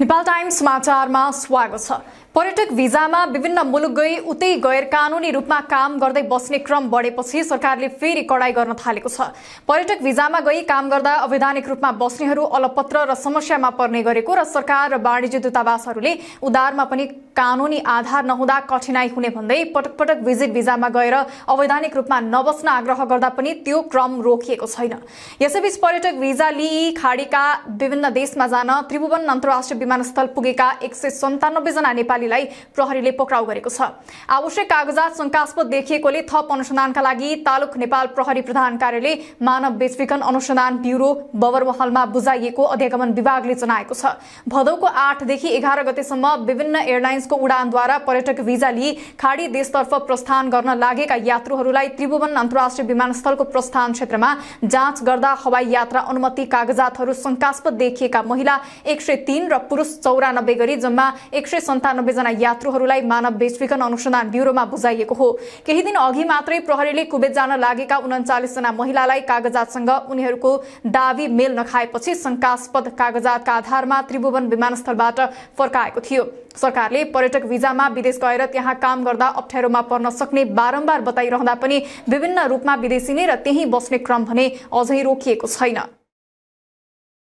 Nepal times समाचारमा स्वागत छ पर्यटक भिजामा विभिन्न मुलुक गई उतै गैर कानुनी रूपमा काम गर्दै बस्ने क्रम बढेपछि सरकारले फेरि कडाई गर्न थालेको छ पर्यटक भिजामा गई काम गर्दा अवैधानिक रूपमा बस्नेहरू अलपत्र र समस्यामा पर्ने गरेको र सरकार र वाणिज्य दूतावासहरूले उदारमा पनि कानुनी आधार नहुँदा कठिनाई हुने भन्दै पटक पटक भिजिट भिजामा गएर अवैधानिक रूपमा नबस्न आग्रह गर्दा पनि त्यो क्रम रोकिएको छैन यसैबीच पर्यटक भिजा लिई खाडीका विभिन्न देशमा जान त्रिभुवन अन्तर्राष्ट्रिय विमानस्थल पुगेका एक सय सन्तानब्बेजना नेपाली नेपालीलाई प्रहरीले पक्राउ गरेको छ आवश्यक कागजात शङ्कास्पद देखिएकोले थप अनुसन्धानका लागि तालुक नेपाल प्रहरी प्रधान कार्यालय मानव बेचबिखन अनुसन्धान ब्युरो बबरमहलमा बुझाइएको अध्यागमन विभागले जनाएको छ भदौको आठदेखि एघार गतेसम्म विभिन्न एयरलाइन्सको उडानद्वारा पर्यटक भिजा लिई खाडी देशतर्फ प्रस्थान गर्न लागेका यात्रुहरूलाई त्रिभुवन अन्तर्राष्ट्रिय विमानस्थलको प्रस्थान क्षेत्रमा जाँच गर्दा हवाई यात्रा अनुमति कागजातहरू शङ्कास्पद देखिएका महिला एक सय तीन र पुरुष चौरानब्बे गरी जम्मा एक सय सन्तानब्बे जना यात्रुहरूलाई मानव बेचबिखन अनुसन्धान ब्युरोमा बुझाइएको हो केही दिन अघि मात्रै प्रहरीले कुबेत जान लागेका उन्चालिसजना महिलालाई कागजातसँग उनीहरूको दावी मेल नखाएपछि का कागजातका आधारमा त्रिभुवन विमानस्थलबाट फर्काएको थियो सरकारले पर्यटक भिजामा विदेश गएर त्यहाँ काम गर्दा अप्ठ्यारोमा पर्न सक्ने बारम्बार बताइरहँदा पनि विभिन्न रूपमा विदेशी नै र बस्ने क्रम भने अझै रोकिएको छैन